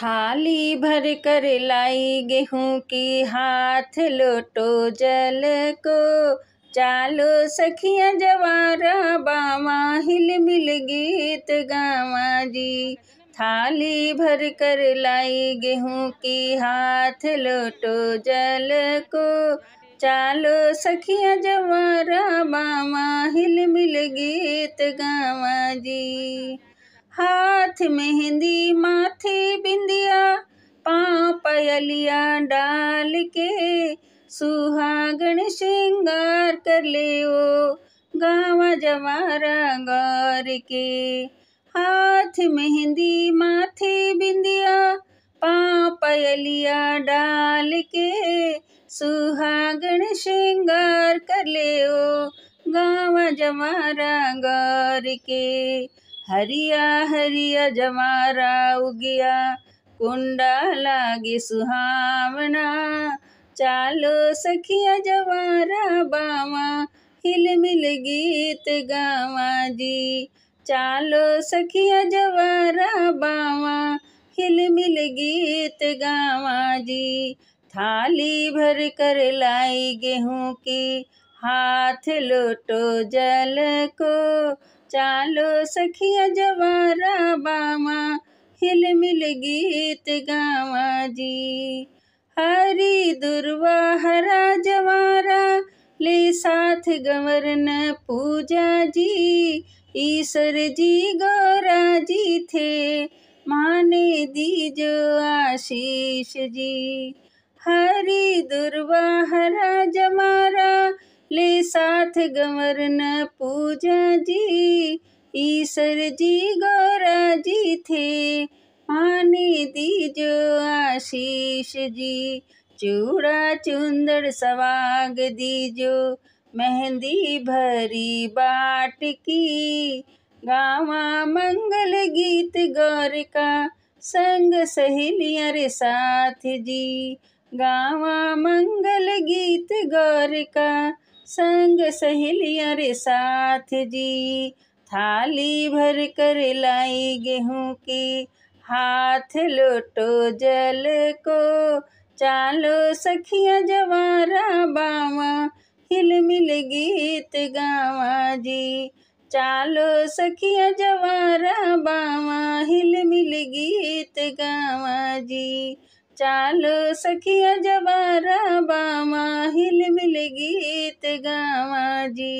थाली भर कर लाई गेहूँ की हाथ लोटो जल को चालो सखिया जवारा बामा हिल मिल गीत गामा जी थाली भर कर लाई गेहूँ की हाथ लोटो जल को चालो सखिया जवारा बामा हिल मिल गीत गामा जी हाथ मेहंदी माथे बिंदिया पाँ पयलिया डाल के सुहागन श्रृंगार कर ले ओ गावा जवारा गार के हाथ मेहंदी माथे बिंदिया पाँ पयलिया डाल के सुहागन श्रृंगार कर ले ओ गावा जवारा गार के हरिया हरिया जमारा उगिया कुंडा लागे सुहावना चालो सखिया जवारा बामा मिल गीत गावा जी चालो सखिया जवारा बामा मिल गीत गावा जी थाली भर कर लाई गेहूं की हाथ लोटो जल को चालो सखिया जवारा बामा हिल मिल गीत गावा जी हरी दुर्वा हरा जवारा ले साथ गवर्न पूजा जी ईश्वर जी गौरा जी थे माने दीजो आशीष जी हरी दुर्वा हरा जमारा ले साथ गवर्न जी ईश्वर जी गौरा जी थे आने दीजो आशीष जी चूड़ा चुंदर सवाग दीजो मेहंदी भरी बाट की गावा मंगल गीत गौर का संग सहेलियाँ रे साथ जी गावा मंगल गीत गौर का संग सहेलिया रे साथ जी थाली भर कर लाई गेहूं की हाथ लोटो जल को चालो सखिया जवारा बावा हिल मिल गीत गावा जी चालो सखिया जवारा बावा हिल मिल गीत गावा जी चालो सखिया जवारा बावा हिल मिल गीत गावाजी